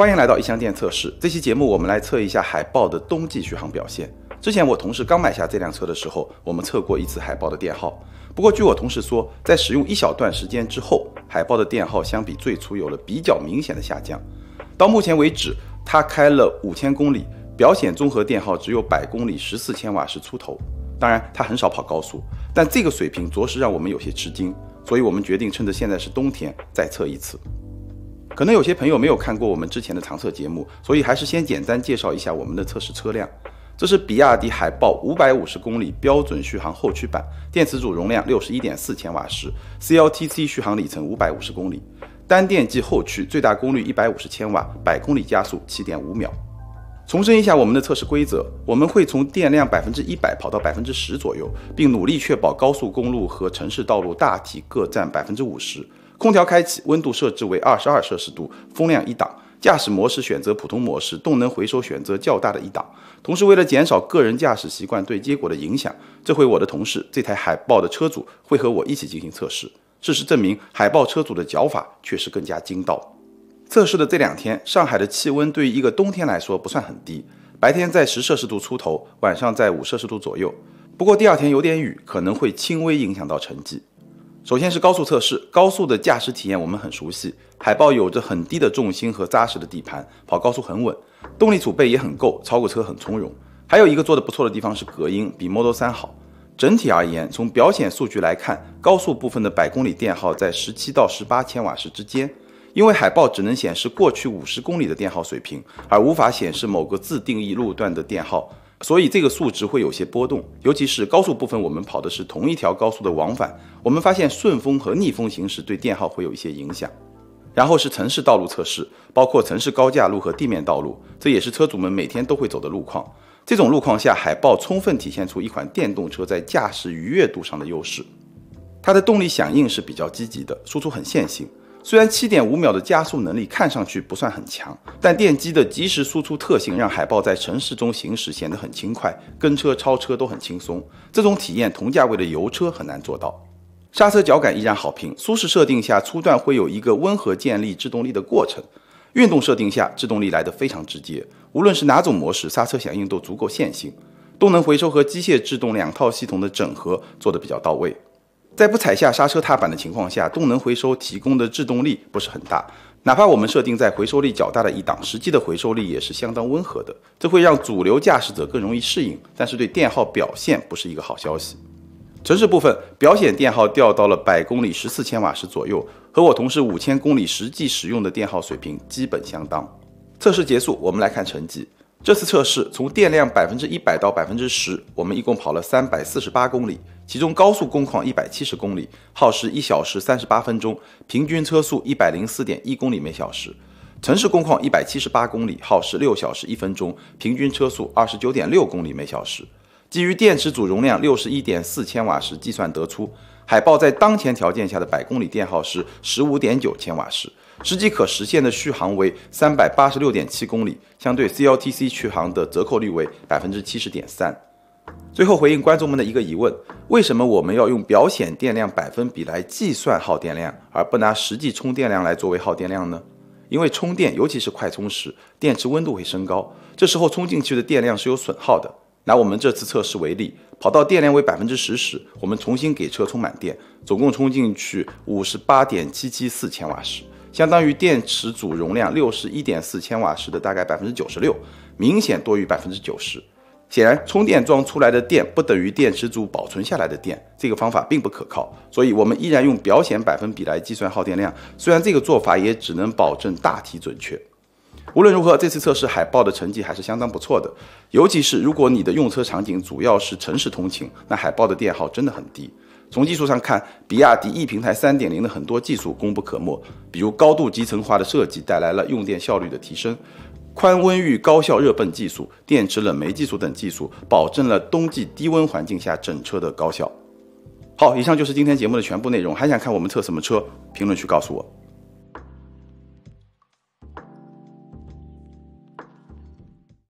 欢迎来到一箱电测试。这期节目我们来测一下海豹的冬季续航表现。之前我同事刚买下这辆车的时候，我们测过一次海豹的电耗。不过据我同事说，在使用一小段时间之后，海豹的电耗相比最初有了比较明显的下降。到目前为止，它开了五千公里，表显综合电耗只有百公里十四千瓦时出头。当然，它很少跑高速，但这个水平着实让我们有些吃惊。所以我们决定趁着现在是冬天，再测一次。可能有些朋友没有看过我们之前的常测节目，所以还是先简单介绍一下我们的测试车辆。这是比亚迪海豹五百五十公里标准续航后驱版，电池组容量六十一点四千瓦时，CLTC 续航里程五百五十公里，单电机后驱，最大功率一百五十千瓦，百公里加速七点五秒。重申一下我们的测试规则，我们会从电量百分之一百跑到百分之十左右，并努力确保高速公路和城市道路大体各占百分之五十。空调开启，温度设置为二十二摄氏度，风量一档，驾驶模式选择普通模式，动能回收选择较大的一档。同时，为了减少个人驾驶习惯对结果的影响，这回我的同事这台海豹的车主会和我一起进行测试。事实证明，海豹车主的脚法确实更加精到。测试的这两天，上海的气温对于一个冬天来说不算很低，白天在十摄氏度出头，晚上在五摄氏度左右。不过第二天有点雨，可能会轻微影响到成绩。首先是高速测试，高速的驾驶体验我们很熟悉。海豹有着很低的重心和扎实的底盘，跑高速很稳，动力储备也很够，超过车很从容。还有一个做的不错的地方是隔音，比 Model 三好。整体而言，从表显数据来看，高速部分的百公里电耗在十七到十八千瓦时之间。因为海豹只能显示过去五十公里的电耗水平，而无法显示某个自定义路段的电耗。所以这个数值会有些波动，尤其是高速部分，我们跑的是同一条高速的往返。我们发现顺风和逆风行驶对电耗会有一些影响。然后是城市道路测试，包括城市高架路和地面道路，这也是车主们每天都会走的路况。这种路况下，海豹充分体现出一款电动车在驾驶愉悦度上的优势。它的动力响应是比较积极的，输出很线性。虽然七点五秒的加速能力看上去不算很强，但电机的及时输出特性让海豹在城市中行驶显得很轻快，跟车超车都很轻松。这种体验同价位的油车很难做到。刹车脚感依然好评，舒适设定下初段会有一个温和建立制动力的过程，运动设定下制动力来得非常直接。无论是哪种模式，刹车响应都足够线性。动能回收和机械制动两套系统的整合做得比较到位。在不踩下刹车踏板的情况下，动能回收提供的制动力不是很大。哪怕我们设定在回收力较大的一档，实际的回收力也是相当温和的，这会让主流驾驶者更容易适应，但是对电耗表现不是一个好消息。城市部分，表显电耗掉到了百公里十四千瓦时左右，和我同事五千公里实际使用的电耗水平基本相当。测试结束，我们来看成绩。这次测试从电量百分之一百到百分之十，我们一共跑了三百四十八公里，其中高速工况一百七十公里，耗时一小时三十八分钟，平均车速一百零四点一公里每小时；城市工况一百七十八公里，耗时六小时一分钟，平均车速二十九点六公里每小时。基于电池组容量六十一点四千瓦时计算得出，海豹在当前条件下的百公里电耗是十五点九千瓦时。实际可实现的续航为三百八十六点七公里，相对 CLTC 续航的折扣率为百分之七十点三。最后回应观众们的一个疑问：为什么我们要用表显电量百分比来计算耗电量，而不拿实际充电量来作为耗电量呢？因为充电，尤其是快充时，电池温度会升高，这时候充进去的电量是有损耗的。拿我们这次测试为例，跑到电量为百分之十时，我们重新给车充满电，总共充进去五十八点七七四千瓦时。相当于电池组容量六十一点四千瓦时的大概百分之九十六，明显多于百分之九十。显然，充电桩出来的电不等于电池组保存下来的电，这个方法并不可靠。所以我们依然用表显百分比来计算耗电量，虽然这个做法也只能保证大体准确。无论如何，这次测试海豹的成绩还是相当不错的，尤其是如果你的用车场景主要是城市通勤，那海豹的电耗真的很低。从技术上看，比亚迪 E 平台3.0的很多技术功不可没，比如高度集成化的设计带来了用电效率的提升，宽温域高效热泵技术、电池冷媒技术等技术，保证了冬季低温环境下整车的高效。好，以上就是今天节目的全部内容，还想看我们测什么车？评论区告诉我。